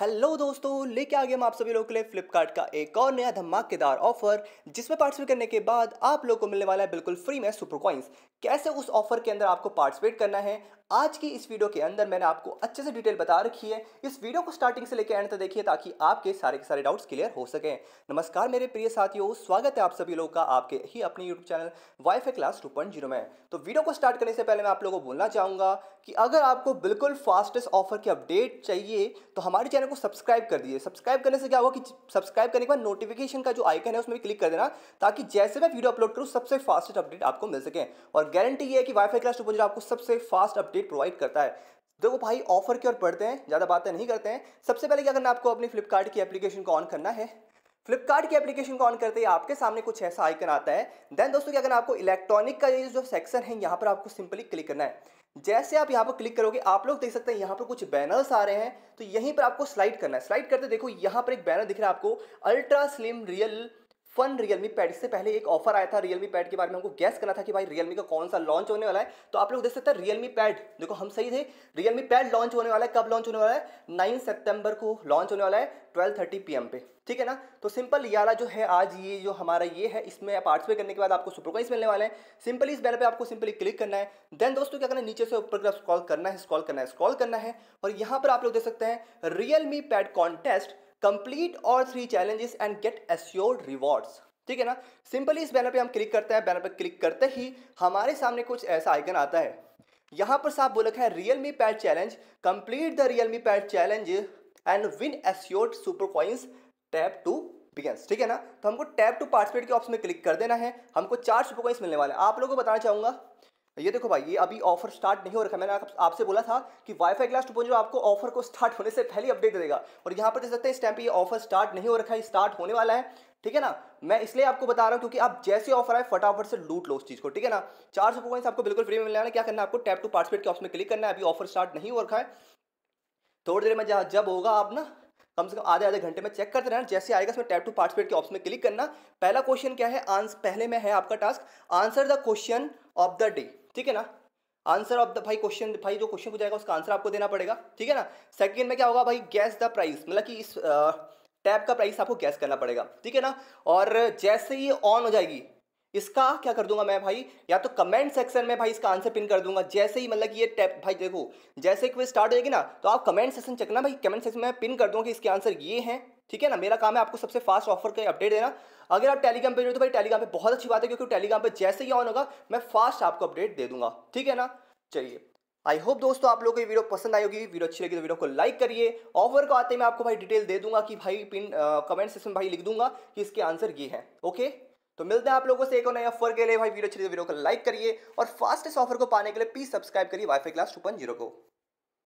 hello दोस्तों लेके आ गए हम आप सभी लोगों के लिए फ्लिपकार्ट का एक और नया धमाकेदार ऑफर जिसमें पार्टिसिपेट करने के बाद आप लोगों को मिलने वाला है बिल्कुल फ्री में सुपर कॉइंस कैसे उस ऑफर के अंदर आपको पार्टिसिपेट करना है आज की इस वीडियो के अंदर मैंने आपको अच्छे से डिटेल बता रखी है इस वीडियो को स्टार्टिंग से लेकर एंड तक देखिए ताकि आपके सारे के सारे डाउट्स क्लियर हो सकें नमस्कार मेरे प्रिय साथियों स्वागत है आप सभी लोगों का आपके ही अपने YouTube channel wifi class two point zero में तो वीडियो को स्टार्ट करने से पहले मैं आप लोगों को बोलना चाहूंगा कि अगर आपको बिल्कुल फास्टेस्ट ऑफर की अपडेट चाहिए तो हमारे चैनल चैनल को सब्सक्राइब कर दीजिए सब्सक्राइब करने से क्या होगा कि सब्सक्राइब करने के बाद नोटिफिकेशन का जो आइकन है उसमें भी क्लिक कर देना ताकि जैसे मैं वीडियो अपलोड करूँ सबसे फास्टेस्ट अपडेट आपको मिल सके और गारंटी ये है कि वाईफाई क्लास टू आपको सबसे फास्ट अपडेट प्रोवाइड करता है देखो भाई ऑफर की ओर पढ़ते हैं ज़्यादा बातें नहीं करते हैं सबसे पहले क्या करना आपको अपनी फ्लिपकार्ट की एप्लीकेशन को ऑन करना है फ्लिपकार्ट की एप्लीकेशन को ऑन करते ही आपके सामने कुछ ऐसा आइकन आता है देन दोस्तों क्या करना आपको इलेक्ट्रॉनिक का ये जो सेक्शन है यहाँ पर आपको सिंपली क्लिक करना है जैसे आप यहाँ पर क्लिक करोगे आप लोग देख सकते हैं यहाँ पर कुछ बैनर्स आ रहे हैं तो यहीं पर आपको स्लाइड करना है स्लाइड करते देखो यहाँ पर एक बैनर दिख रहा है आपको ultra slim real fun Realme pad इससे पहले एक ऑफर आया था रियलमी पैड के बारे में हमको गैस करना था कि भाई रियलमी का कौन सा लॉन्च होने वाला है तो आप लोग देख सकते हैं रियलमी पैड देखो हम सही थे रियलमी पैड लॉन्च होने वाला है कब लॉन्च होने वाला है नाइन सेप्टेम्बर को लॉन्च होने वाला है ट्वेल्व थर्टी पी पे ठीक है ना तो सिंपल यारा जो है आज ये जो हमारा ये है इसमें पार्टिसिपेट करने के बाद आपको सुपरवाइज मिलने वाले हैं सिंपली इस बैनर पे आपको सिंपली क्लिक करना है देन दोस्तों क्या करना है नीचे से ऊपर स्कॉल करना है स्कॉल करना है स्कॉल करना है और यहाँ पर आप लोग देख सकते हैं रियलमी पैड कॉन्टेस्ट कंप्लीट और three challenges and get assured rewards ठीक है ना सिंपली इस बैनर पे हम क्लिक करते हैं बैनर पे क्लिक करते ही हमारे सामने कुछ ऐसा आइकन आता है यहाँ पर साहब बोलक है Realme pad challenge complete the Realme pad challenge and win assured super coins tap to begins ठीक है ना तो हमको टैप टू पार्टिसिपेट के ऑप्शन में क्लिक कर देना है हमको चार सुपर कॉइन्स मिलने वाले हैं आप लोगों को बताना चाहूँगा ये देखो भाई ये अभी ऑफर स्टार्ट नहीं हो रखा मैंने आपसे बोला था कि वाईफाई ग्लास टू आपको ऑफर को स्टार्ट होने से पहले अपडेट देगा और यहाँ पर देख सकते हैं इस टाइम पे ये ऑफर स्टार्ट नहीं हो रखा है स्टार्ट होने वाला है ठीक है ना मैं इसलिए आपको बता रहा हूँ क्योंकि आप जैसे ऑफर आए फटाफट से लूट लो उस चीज़ को ठीक है ना चार सौ आपको बिल्कुल फ्री में मिलना है क्या करना है आपको टैप टू पार्टिसिपेट के ऑप्शन में क्लिक करना है अभी ऑफर स्टार्ट नहीं हो रखा है थोड़ी देर में जब होगा आप ना कम से कम आधे आधे घंटे में चेक करते रहना जैसे आएगा इसमें टैप टू पार्टिसिपेट के ऑप्शन में क्लिक करना पहला क्वेश्चन क्या है आंस पहले में है आपका task answer the question of the day ठीक है ना आंसर ऑफ द भाई क्वेश्चन भाई जो क्वेश्चन पूछाएगा उसका आंसर आपको देना पड़ेगा ठीक है ना सेकंड में क्या होगा भाई गैस द प्राइस मतलब कि इस टैब का प्राइस आपको गैस करना पड़ेगा ठीक है ना और जैसे ये ऑन हो जाएगी इसका क्या कर दूंगा मैं भाई या तो कमेंट सेक्शन में भाई इसका आंसर पिन कर दूंगा जैसे ही मतलब ये टैप भाई देखो जैसे क्विज स्टार्ट होगी ना तो आप कमेंट सेक्शन चेक ना भाई कमेंट सेक्शन में पिन कर दूंगा कि इसके आंसर ये हैं ठीक है ना मेरा काम है आपको सबसे फास्ट ऑफर का अपडेट देना अगर आप टेलीग्राम पर जो तो भाई टेलीग्राम पर बहुत अच्छी बात है क्योंकि टेलीग्राम पर जैसे ही ऑन होगा मैं फास्ट आपको अपडेट दे दूंगा ठीक है ना चलिए आई होप दोस्तों आप लोगों को ये वीडियो पसंद आई होगी वीडियो अच्छी लगी तो वीडियो को लाइक करिए ऑफर को आते मैं आपको भाई डिटेल दे दूंगा कि भाई पिन कमेंट सेक्शन भाई लिख दूंगा कि इसके आंसर ये हैं ओके तो मिलते हैं आप लोगों से एक और नए ऑफर के लिए भाई वीडियो अच्छी तो वीडियो को लाइक करिए और फास्टेस्ट ऑफर को पाने के लिए प्लीज सब्सक्राइब करिए वाईफाई क्लास टू को